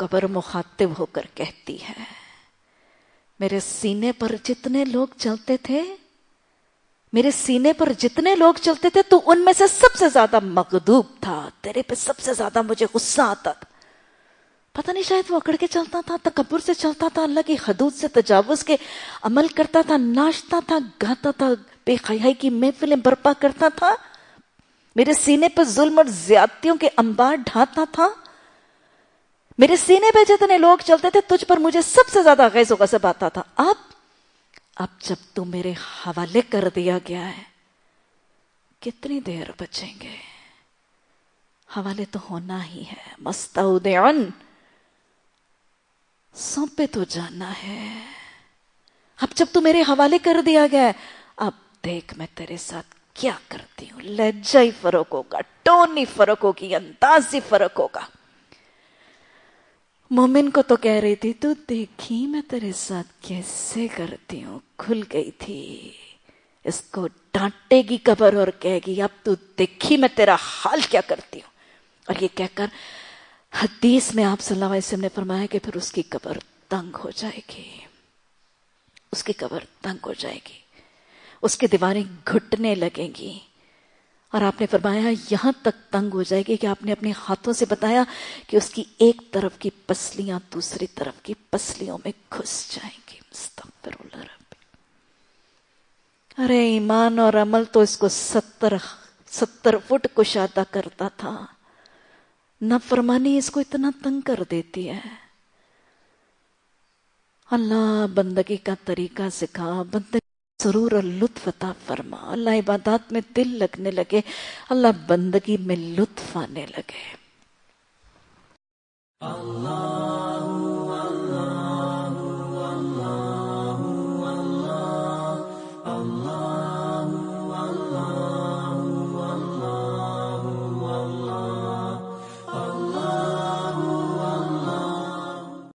Cover मुखातिब होकर कहती है मेरे सीने पर जितने लोग चलते थे मेरे सीने पर जितने लोग चलते थे तू उनमें से सबसे ज्यादा मकदूब था तेरे पे सबसे ज्यादा मुझे गुस्सा आता था पता नहीं शायद वो अकड़ के चलता था तकबर से चलता था अल्लाह की हदूद से तजावुज के अमल करता था नाचता था गाता था बेखयाई की महफिलें बर्पा करता था मेरे सीने पर जुल्म और ज्यादतियों के अंबार ढाता था मेरे सीने पे जितने लोग चलते थे तुझ पर मुझे सबसे ज्यादा गैजो गजब आता था अब अब जब तू मेरे हवाले कर दिया गया है कितनी देर बचेंगे हवाले तो होना ही है उदयन सौंपे तो जाना है अब जब तू मेरे हवाले कर दिया गया है अब देख मैं तेरे साथ क्या करती हूं लज्जा ही फर्क होगा टोनी फर्क होगी अंदाज ही फर्क होगा मोमिन को तो कह रही थी तू देखी मैं तेरे साथ कैसे करती हूँ खुल गई थी इसको डांटेगी कबर और कहेगी अब तू देखी मैं तेरा हाल क्या करती हूँ और ये कहकर हदीस में आप सल्लल्लाहु अलैहि वसल्लम ने फरमाया कि फिर उसकी कबर तंग हो जाएगी उसकी कबर तंग हो जाएगी उसकी दीवारें घुटने लगेंगी और आपने फरमाया यहां तक तंग हो जाएगी कि आपने अपने हाथों से बताया कि उसकी एक तरफ की पसलियां दूसरी तरफ की पसलियों में घुस जाएंगी अरे ईमान और अमल तो इसको सत्तर सत्तर फुट कुशादा करता था फरमानी इसको इतना तंग कर देती है अल्लाह बंदगी का तरीका सिखा बंदगी सरूर और लुत्फ अता फरमा अल्लाह इबादत में दिल लगने लगे अल्लाह बंदगी में लुत्फ आने लगे Allah.